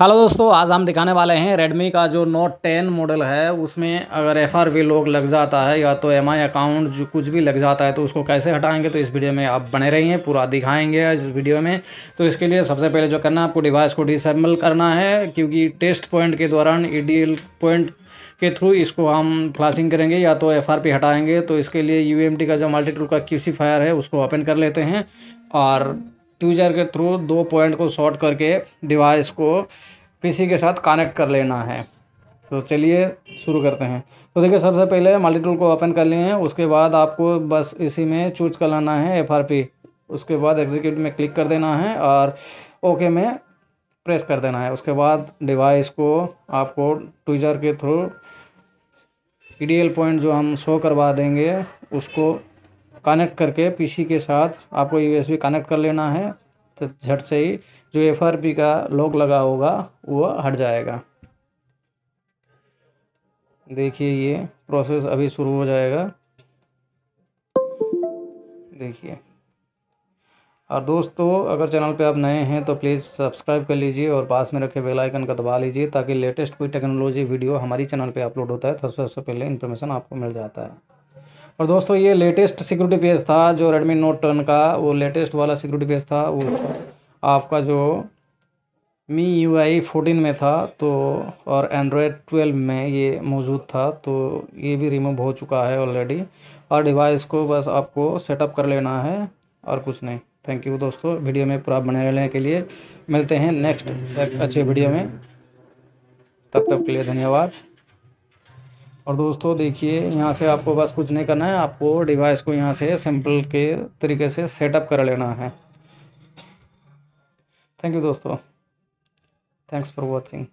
hello दोस्तों आज हम दिखाने वाले हैं रेडमी का जो नोट टेन मॉडल है उसमें अगर एफ आर वी लोग लग जाता है या तो एम आई अकाउंट जो कुछ भी लग जाता है तो उसको कैसे हटाएंगे तो इस वीडियो में आप बने रहिए पूरा दिखाएंगे इस वीडियो में तो इसके लिए सबसे पहले जो करना है आपको डिवाइस को डिसेबल करना है क्योंकि टेस्ट पॉइंट के दौरान ई पॉइंट के थ्रू इसको हम फ्लासिंग करेंगे या तो एफ हटाएंगे तो इसके लिए यू का जो मल्टी टूल का क्यूसी फायर है उसको ओपन कर लेते हैं और ट्यूजर के थ्रू दो पॉइंट को शॉर्ट करके डिवाइस को पीसी के साथ कनेक्ट कर लेना है तो चलिए शुरू करते हैं तो देखिए सबसे पहले मल्टीटूल को ओपन कर लिए हैं उसके बाद आपको बस इसी में चूज कर लाना है एफ उसके बाद एग्जीक्यूट में क्लिक कर देना है और ओके में प्रेस कर देना है उसके बाद डिवाइस को आपको ट्विजर के थ्रू ई पॉइंट जो हम शो करवा देंगे उसको कनेक्ट करके पीसी के साथ आपको यूएसबी कनेक्ट कर लेना है तो झट से ही जो एफ का लॉक लगा होगा वो हट जाएगा देखिए ये प्रोसेस अभी शुरू हो जाएगा देखिए और दोस्तों अगर चैनल पे आप नए हैं तो प्लीज़ सब्सक्राइब कर लीजिए और पास में रखे बेल आइकन का दबा लीजिए ताकि लेटेस्ट कोई टेक्नोलॉजी वीडियो हमारी चैनल पे अपलोड होता है तो सबसे पहले इन्फॉर्मेशन आपको मिल जाता है और दोस्तों ये लेटेस्ट सिक्योरिटी पेज था जो रेडमी नोट टर्न का वो लेटेस्ट वाला सिक्योरिटी पेज था वो आपका जो मी यू आई फोर्टीन में था तो और एंड्रॉयड ट्वेल्व में ये मौजूद था तो ये भी रिमूव हो चुका है ऑलरेडी और डिवाइस को बस आपको सेटअप कर लेना है और कुछ नहीं थैंक यू दोस्तों वीडियो में पूरा बने रहने के लिए मिलते हैं नेक्स्ट एक अच्छे वीडियो में तब तक के लिए धन्यवाद और दोस्तों देखिए यहाँ से आपको बस कुछ नहीं करना है आपको डिवाइस को यहाँ से सिंपल के तरीके से सेटअप कर लेना है थैंक यू दोस्तों थैंक्स फॉर वॉचिंग